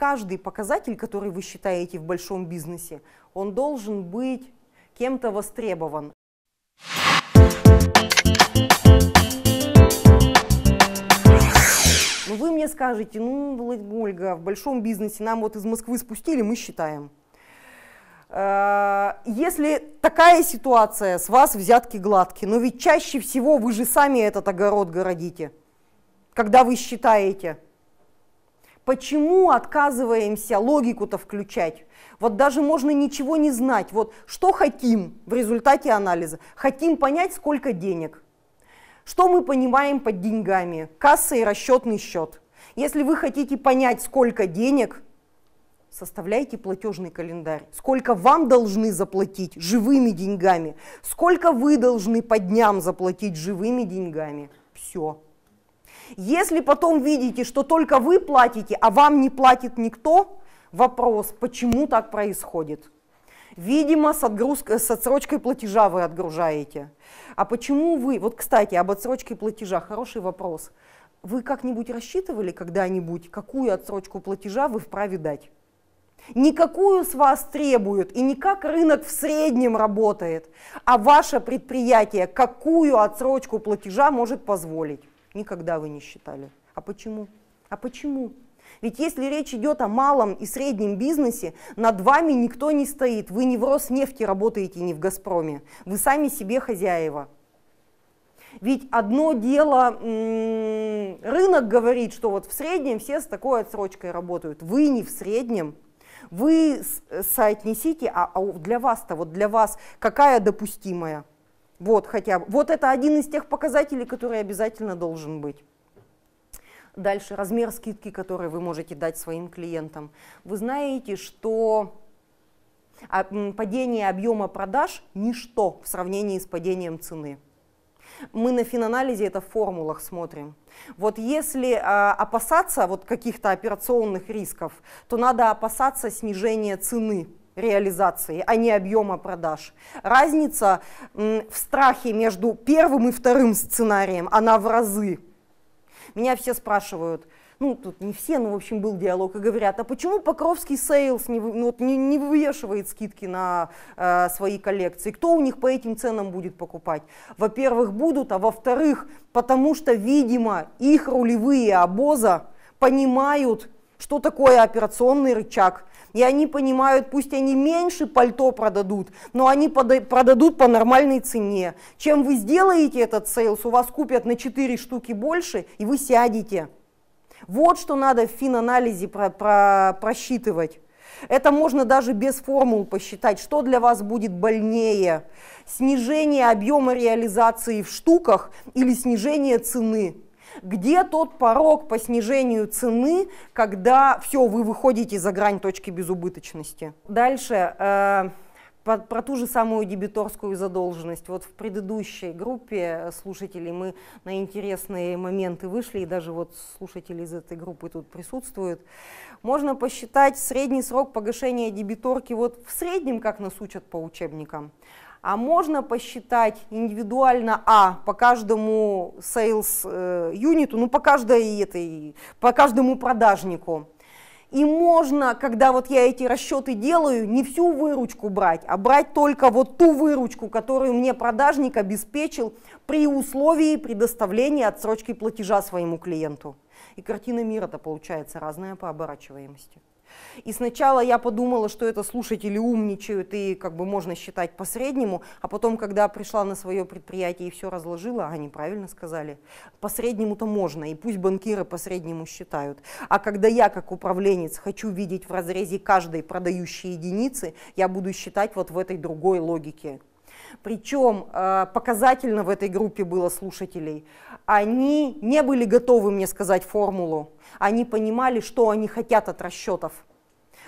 каждый показатель, который вы считаете в большом бизнесе, он должен быть кем-то востребован. Но ну, вы мне скажете, ну, Ольга, в большом бизнесе нам вот из Москвы спустили, мы считаем. Э, если такая ситуация, с вас взятки гладкие, но ведь чаще всего вы же сами этот огород городите, когда вы считаете – Почему отказываемся логику-то включать? Вот даже можно ничего не знать. Вот что хотим в результате анализа? Хотим понять, сколько денег. Что мы понимаем под деньгами? Касса и расчетный счет. Если вы хотите понять, сколько денег, составляйте платежный календарь. Сколько вам должны заплатить живыми деньгами? Сколько вы должны по дням заплатить живыми деньгами? Все. Если потом видите, что только вы платите, а вам не платит никто, вопрос, почему так происходит? Видимо, с, отгрузкой, э, с отсрочкой платежа вы отгружаете. А почему вы, вот, кстати, об отсрочке платежа, хороший вопрос. Вы как-нибудь рассчитывали когда-нибудь, какую отсрочку платежа вы вправе дать? Никакую с вас требуют, и не как рынок в среднем работает, а ваше предприятие, какую отсрочку платежа может позволить. Никогда вы не считали. А почему? А почему? Ведь если речь идет о малом и среднем бизнесе, над вами никто не стоит. Вы не в Роснефти работаете, не в Газпроме. Вы сами себе хозяева. Ведь одно дело, рынок говорит, что вот в среднем все с такой отсрочкой работают. Вы не в среднем. Вы э, соотнесите, а, а для вас-то, вот для вас какая допустимая? Вот хотя бы. Вот это один из тех показателей, который обязательно должен быть. Дальше размер скидки, который вы можете дать своим клиентам. Вы знаете, что а, падение объема продаж – ничто в сравнении с падением цены. Мы на финанализе это в формулах смотрим. Вот если э, опасаться вот каких-то операционных рисков, то надо опасаться снижения цены реализации, а не объема продаж. Разница в страхе между первым и вторым сценарием, она в разы. Меня все спрашивают, ну тут не все, но в общем был диалог, и говорят, а почему Покровский сейлс не, ну, вот, не, не вывешивает скидки на э, свои коллекции? Кто у них по этим ценам будет покупать? Во-первых, будут, а во-вторых, потому что, видимо, их рулевые обоза понимают, что такое операционный рычаг. И они понимают, пусть они меньше пальто продадут, но они продадут по нормальной цене. Чем вы сделаете этот сейлс, у вас купят на 4 штуки больше, и вы сядете. Вот что надо в финанализе про, про, просчитывать. Это можно даже без формул посчитать, что для вас будет больнее. Снижение объема реализации в штуках или снижение цены. Где тот порог по снижению цены, когда все, вы выходите за грань точки безубыточности? Дальше. Э, про, про ту же самую дебиторскую задолженность. Вот в предыдущей группе слушателей мы на интересные моменты вышли, и даже вот слушатели из этой группы тут присутствуют. Можно посчитать средний срок погашения дебиторки вот в среднем, как нас учат по учебникам а можно посчитать индивидуально А по каждому sales э, юниту, ну по каждой этой, по каждому продажнику. И можно, когда вот я эти расчеты делаю, не всю выручку брать, а брать только вот ту выручку, которую мне продажник обеспечил при условии предоставления отсрочки платежа своему клиенту. И картина мира-то получается разная по оборачиваемости. И сначала я подумала, что это слушатели умничают и как бы можно считать по-среднему, а потом, когда пришла на свое предприятие и все разложила, они правильно сказали, по-среднему-то можно, и пусть банкиры по-среднему считают. А когда я как управленец хочу видеть в разрезе каждой продающей единицы, я буду считать вот в этой другой логике. Причем э, показательно в этой группе было слушателей. Они не были готовы мне сказать формулу. Они понимали, что они хотят от расчетов.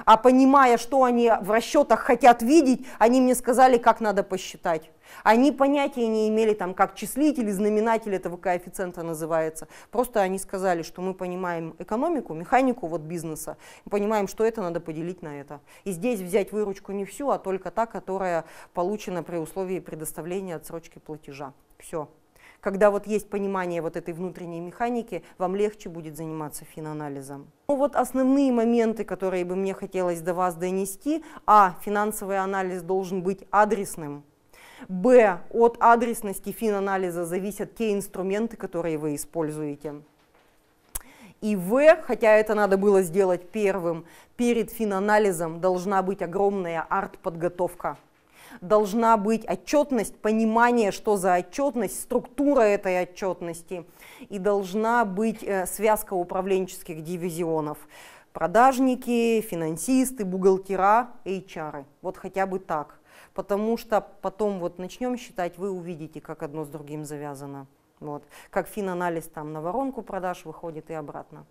А понимая, что они в расчетах хотят видеть, они мне сказали, как надо посчитать. Они понятия не имели, там, как числитель или знаменатель этого коэффициента называется. Просто они сказали, что мы понимаем экономику, механику вот бизнеса, понимаем, что это надо поделить на это. И здесь взять выручку не всю, а только та, которая получена при условии предоставления отсрочки платежа. Все. Когда вот есть понимание вот этой внутренней механики, вам легче будет заниматься финанализом. Ну вот основные моменты, которые бы мне хотелось до вас донести. А. Финансовый анализ должен быть адресным. Б. От адресности финанализа зависят те инструменты, которые вы используете. И В, хотя это надо было сделать первым, перед финанализом должна быть огромная арт-подготовка должна быть отчетность, понимание, что за отчетность, структура этой отчетности, и должна быть э, связка управленческих дивизионов. Продажники, финансисты, бухгалтера, HR. Вот хотя бы так. Потому что потом вот начнем считать, вы увидите, как одно с другим завязано. Вот. Как финанализ там на воронку продаж выходит и обратно.